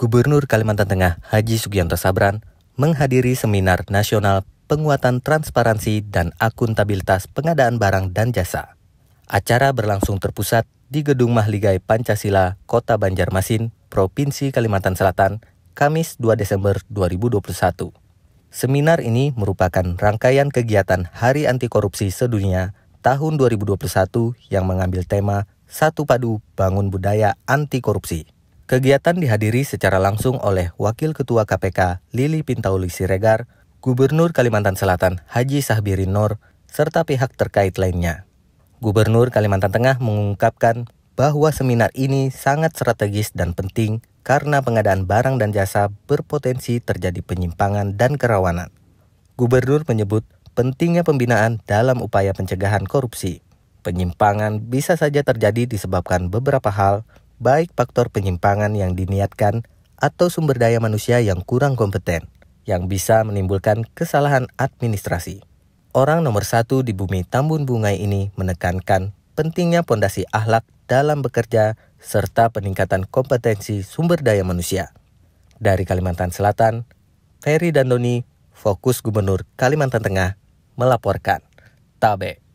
Gubernur Kalimantan Tengah Haji Sugianto Sabran menghadiri seminar nasional penguatan transparansi dan akuntabilitas pengadaan barang dan jasa. Acara berlangsung terpusat di Gedung Mahligai Pancasila, Kota Banjarmasin, Provinsi Kalimantan Selatan, Kamis 2 Desember 2021. Seminar ini merupakan rangkaian kegiatan Hari Anti Korupsi Sedunia tahun 2021 yang mengambil tema Satu Padu Bangun Budaya Anti Korupsi. Kegiatan dihadiri secara langsung oleh Wakil Ketua KPK Lili Pintauli Siregar, Gubernur Kalimantan Selatan Haji Sahbirin Nur, serta pihak terkait lainnya. Gubernur Kalimantan Tengah mengungkapkan bahwa seminar ini sangat strategis dan penting karena pengadaan barang dan jasa berpotensi terjadi penyimpangan dan kerawanan. Gubernur menyebut pentingnya pembinaan dalam upaya pencegahan korupsi. Penyimpangan bisa saja terjadi disebabkan beberapa hal, baik faktor penyimpangan yang diniatkan atau sumber daya manusia yang kurang kompeten, yang bisa menimbulkan kesalahan administrasi. Orang nomor satu di bumi Tambun Bungai ini menekankan pentingnya pondasi ahlak dalam bekerja serta peningkatan kompetensi sumber daya manusia. Dari Kalimantan Selatan, Ferry dan Doni, fokus Gubernur Kalimantan Tengah, melaporkan. Tabe.